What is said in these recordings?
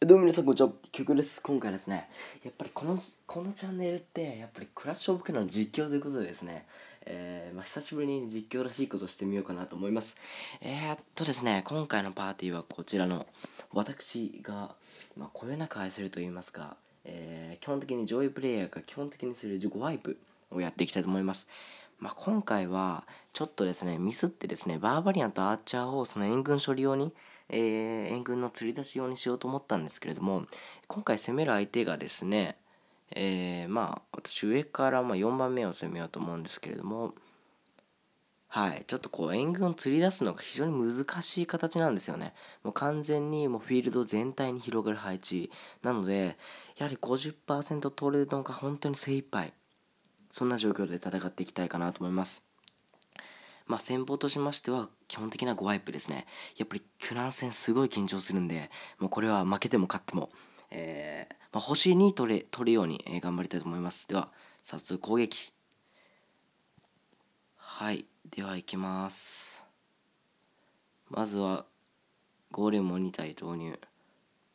どうも皆さんこんにちは、曲です。今回ですね、やっぱりこの、このチャンネルって、やっぱりクラッシュオブクラの実況ということでですね、えー、まあ、久しぶりに実況らしいことしてみようかなと思います。えー、っとですね、今回のパーティーはこちらの、私が、まあ、こよなく愛すると言いますか、えー、基本的に上位プレイヤーが基本的にする自己ワイプをやっていきたいと思います。まあ、今回は、ちょっとですね、ミスってですね、バーバリアンとアーチャーをその援軍処理用に、えー、援軍の釣り出し用にしようと思ったんですけれども今回攻める相手がですね、えー、まあ私上からま4番目を攻めようと思うんですけれどもはいちょっとこう援軍を釣り出すのが非常に難しい形なんですよねもう完全にもうフィールド全体に広がる配置なのでやはり50%取れるのが本当に精一杯そんな状況で戦っていきたいかなと思いますまあ、戦法としましては基本的なごワイプですね。やっぱりクラン戦すごい緊張するんで、もうこれは負けても勝っても、えー、まあ、星2取れ取るように、え頑張りたいと思います。では、早速攻撃。はい、では行きます。まずは、ゴーレムを2体投入。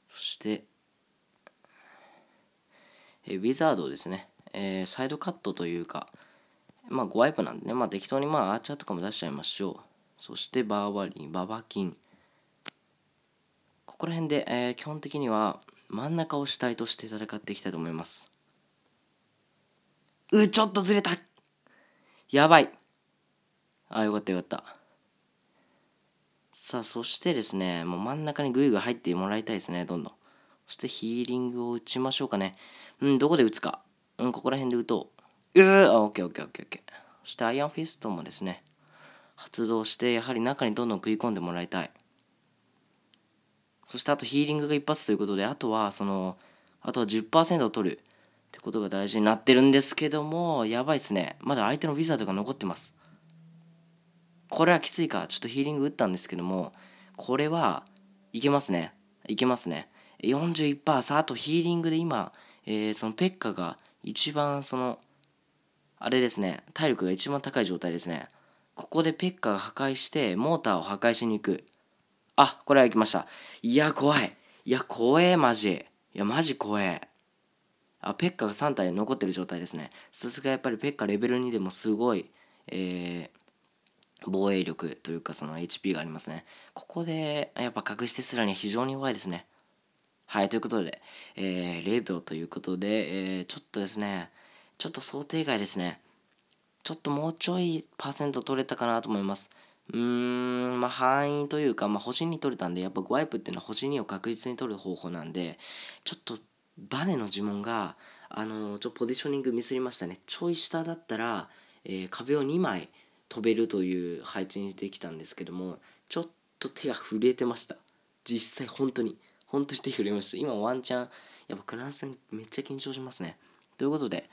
そして、えウィザードですね、えー、サイドカットというか、まあ、5ワイプなんでね、まあ、適当にまあアーチャーとかも出しちゃいましょう。そしてバーバリン、ババキン。ここら辺で、えー、基本的には真ん中を主体として戦っていきたいと思います。うちょっとずれたやばいあ、よかったよかった。さあ、そしてですね、もう真ん中にグイグイ入ってもらいたいですね、どんどん。そしてヒーリングを打ちましょうかね。うん、どこで打つか。うん、ここら辺で打とう。うーあ、オッケーオッケーオッケーオッケー。そしてアイアンフィストもですね、発動してやはり中にどんどん食い込んでもらいたいそしてあとヒーリングが一発ということであとはそのあとは10%を取るってことが大事になってるんですけどもやばいっすねまだ相手のウィザードが残ってますこれはきついかちょっとヒーリング打ったんですけどもこれはいけますねいけますね41%さあとヒーリングで今、えー、そのペッカが一番そのあれですね体力が一番高い状態ですねここでペッカが破壊してモーターを破壊しに行くあこれは行きましたいや怖いいや怖えマジいやマジ怖えあペッカが3体残ってる状態ですねさすがやっぱりペッカレベル2でもすごいえー、防衛力というかその HP がありますね。ここでやっぱ隠しテスラには非常に弱いですね。はい、ということで、えー、0秒ということで、えー、ちょっとですね、ちょっと想定外ですね。ちょっともうちょいパーセント取れたかなと思います。うーん、まあ、範囲というか、まあ、星に取れたんで、やっぱグワイプっていうのは星2を確実に取る方法なんで、ちょっとバネの呪文が、あのー、ちょポジショニングミスりましたね。ちょい下だったら、えー、壁を2枚飛べるという配置にできたんですけども、ちょっと手が震えてました。実際本当に。本当に手震えました。今ワンチャン、やっぱクラン戦めっちゃ緊張しますね。ということで、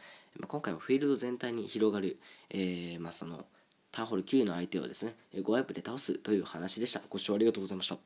今回もフィールド全体に広がる、えー、まあ、そのターホル9の相手をですね5アップで倒すという話でした。ご視聴ありがとうございました。